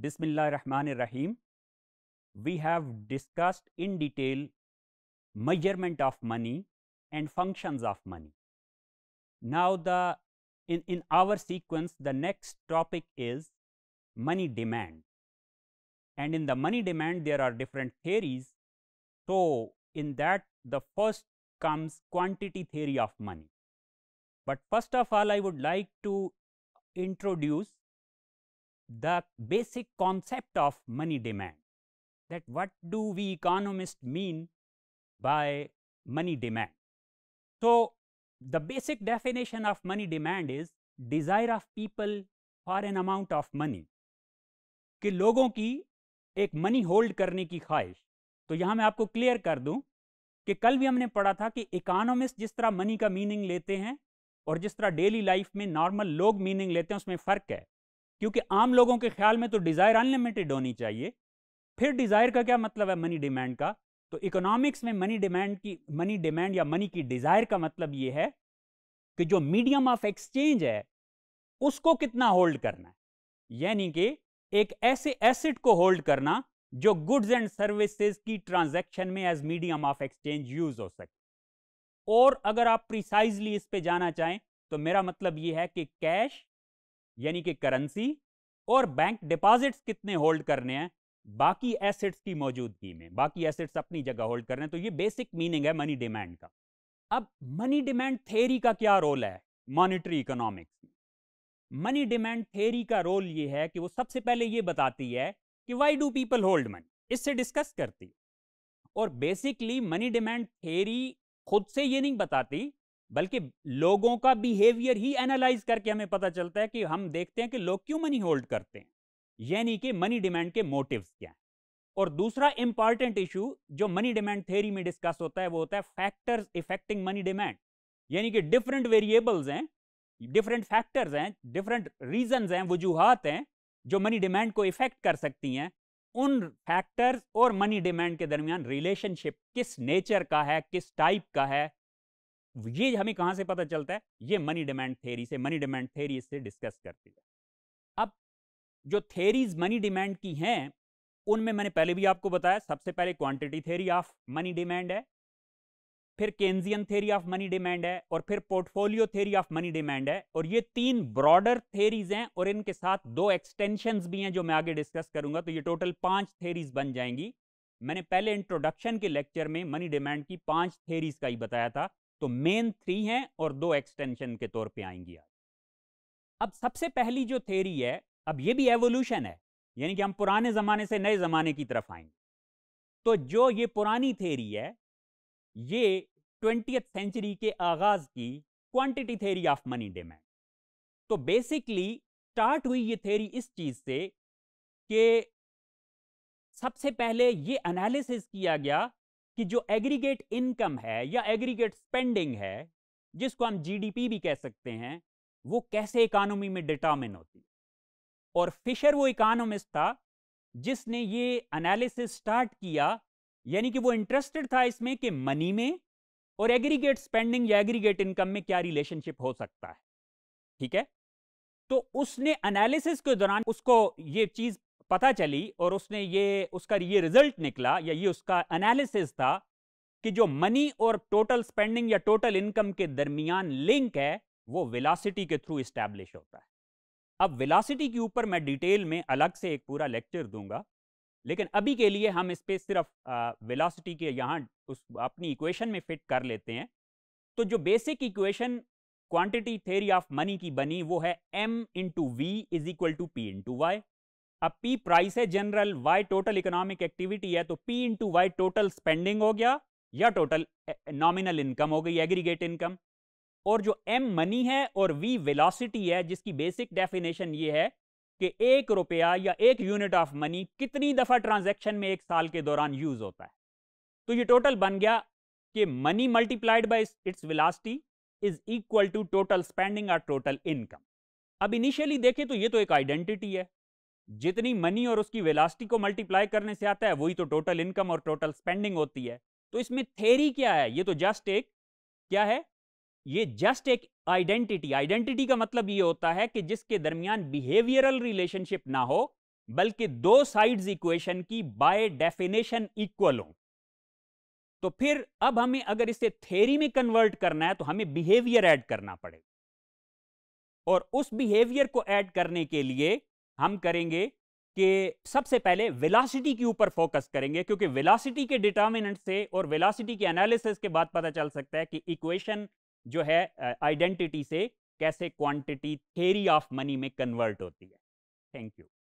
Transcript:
Bismillah Rahman Rahim. We have discussed in detail measurement of money and functions of money. Now, the in, in our sequence the next topic is money demand and in the money demand there are different theories. So, in that the first comes quantity theory of money. But first of all I would like to introduce the basic concept of money demand that what do we economists mean by money demand. So, the basic definition of money demand is desire of people for an amount of money कि logon ki ek money hold karne ki khwahish to yahan main aapko clear kar dun ki kal bhi humne padha tha ki economist jis tarah money ka meaning lete hain और जिस तरह daily life में normal लोग meaning लेते हैं उसमें फ़र्क है क्योंकि आम लोगों के ख्याल में तो डिज़ायर अनलिमिटेड होनी चाहिए फिर डिज़ायर का क्या मतलब है मनी डिमांड का तो इकोनॉमिक्स में मनी डिमांड की मनी डिमांड या मनी की डिज़ायर का मतलब यह है कि जो मीडियम ऑफ एक्सचेंज है उसको कितना होल्ड करना है यानी कि एक ऐसे एसेट को होल्ड करना जो गुड्स एंड सर्विसेज की ट्रांजैक्शन में as medium of exchange use हो सके और अगर आप प्रिसाइजली इस पे जाना चाहें तो मेरा मतलब यह है कि कैश यानी कि करेंसी और बैंक डिपॉजिट्स कितने होल्ड करने हैं बाकी एसेट्स की मौजूदगी में बाकी एसेट्स अपनी जगह होल्ड कर रहे हैं तो ये बेसिक मीनिंग है मनी डिमांड का अब मनी डिमांड थेरी का क्या रोल है मॉनिटरी इकोनॉमिक्स में मनी डिमांड थेरी का रोल ये है कि वो सबसे पहले ये बताती है कि why do people hold money इससे डिस्कस करती है और बेसिकली मनी डिमांड थेरी खुद से ये नहीं बताती बल्कि लोगों का बिहेवियर ही एनालाइज करके हमें पता चलता है कि हम देखते हैं कि लोग क्यों मनी होल्ड करते हैं यानी कि मनी डिमांड के मोटिव्स क्या हैं और दूसरा इंपॉर्टेंट इशू जो मनी डिमांड थ्योरी में डिस्कस होता है वो होता है फैक्टर्स इफेक्टिंग मनी डिमांड यानी कि डिफरेंट वेरिएबल्स हैं डिफरेंट फैक्टर्स हैं डिफरेंट रीजन हैं वजूहत हैं जो मनी डिमांड को इफेक्ट कर सकती हैं उन फैक्टर्स और मनी डिमांड के दरमियान रिलेशनशिप किस नेचर का है किस टाइप का है ये हमें कहां से पता चलता है ये मनी डिमांड थेरी से मनी डिमांड थेरी इससे डिस्कस करती है अब जो थेरीज मनी डिमांड की हैं उनमें मैंने पहले भी आपको बताया सबसे पहले quantity theory of money demand है फिर Keynesian theory of money demand है और फिर portfolio theory of money demand है और ये तीन ब्रॉडर थेरीज हैं और इनके साथ दो एक्सटेंशन भी हैं जो मैं आगे डिस्कस करूंगा तो ये टोटल पांच थेरीज बन जाएंगी मैंने पहले इंट्रोडक्शन के लेक्चर में मनी डिमांड की पांच थेरीज का ही बताया था तो मेन थ्री हैं और दो एक्सटेंशन के तौर पे आएंगी आज अब सबसे पहली जो थेरी है अब ये भी एवोल्यूशन है यानी कि हम पुराने ज़माने से नए ज़माने की तरफ आएंगे तो जो ये पुरानी थेरी है ये ट्वेंटी सेंचुरी के आगाज़ की quantity theory of money demand तो बेसिकली स्टार्ट हुई ये थेरी इस चीज़ से कि सबसे पहले ये एनालिसिस किया गया कि जो एग्रीगेट इनकम है या एग्रीगेट स्पेंडिंग है जिसको हम जीडीपी भी कह सकते हैं वो कैसे इकानमी में डिटर्मिन होती है और फिशर वो इकानोमिस्ट था जिसने ये एनालिसिस स्टार्ट किया यानी कि वो इंटरेस्टेड था इसमें कि मनी में और एग्रीगेट स्पेंडिंग या एग्रीगेट इनकम में क्या रिलेशनशिप हो सकता है ठीक है तो उसने एनालिसिस के दौरान उसको ये चीज पता चली और उसने ये उसका ये रिजल्ट निकला या ये उसका एनालिसिस था कि जो मनी और टोटल स्पेंडिंग या टोटल इनकम के दरमियान लिंक है वो विलासिटी के थ्रू इस्टेब्लिश होता है अब विलासिटी के ऊपर मैं डिटेल में अलग से एक पूरा लेक्चर दूंगा लेकिन अभी के लिए हम इस पर सिर्फ विलासिटी के यहाँ उस अपनी इक्वेशन में फिट कर लेते हैं तो जो basic equation quantity theory of money की बनी वो है m into V is equal to P into Y अब P प्राइस है general Y total economic activity है तो P into Y total spending हो गया या टोटल नॉमिनल इनकम हो गई एग्रीगेट इनकम और जो M मनी है और V वेलोसिटी है जिसकी बेसिक डेफिनेशन ये है कि एक रुपया या एक यूनिट ऑफ मनी कितनी दफ़ा ट्रांजेक्शन में एक साल के दौरान यूज होता है तो ये टोटल बन गया कि money multiplied by its velocity is equal to total spending और टोटल इनकम अब इनिशियली देखें तो ये तो एक आइडेंटिटी है जितनी मनी और उसकी वेलास्टी को मल्टीप्लाई करने से आता है वही तो टोटल इनकम और टोटल स्पेंडिंग होती है तो इसमें थेरी क्या है ये तो जस्ट एक क्या है ये जस्ट एक आइडेंटिटी आइडेंटिटी का मतलब ये होता है कि जिसके दरमियान बिहेवियरल रिलेशनशिप ना हो बल्कि दो साइड्स इक्वेशन की बाय डेफिनेशन इक्वल हो तो फिर अब हमें अगर इसे थेरी में कन्वर्ट करना है तो हमें बिहेवियर ऐड करना पड़ेगा और उस बिहेवियर को ऐड करने के लिए हम करेंगे कि सबसे पहले वेलासिटी के ऊपर फोकस करेंगे क्योंकि वेलासिटी के डिटर्मिनेंट से और वेलासिटी के एनालिसिस के बाद पता चल सकता है कि इक्वेशन जो है आइडेंटिटी से कैसे क्वांटिटी थेरी ऑफ मनी में कन्वर्ट होती है थैंक यू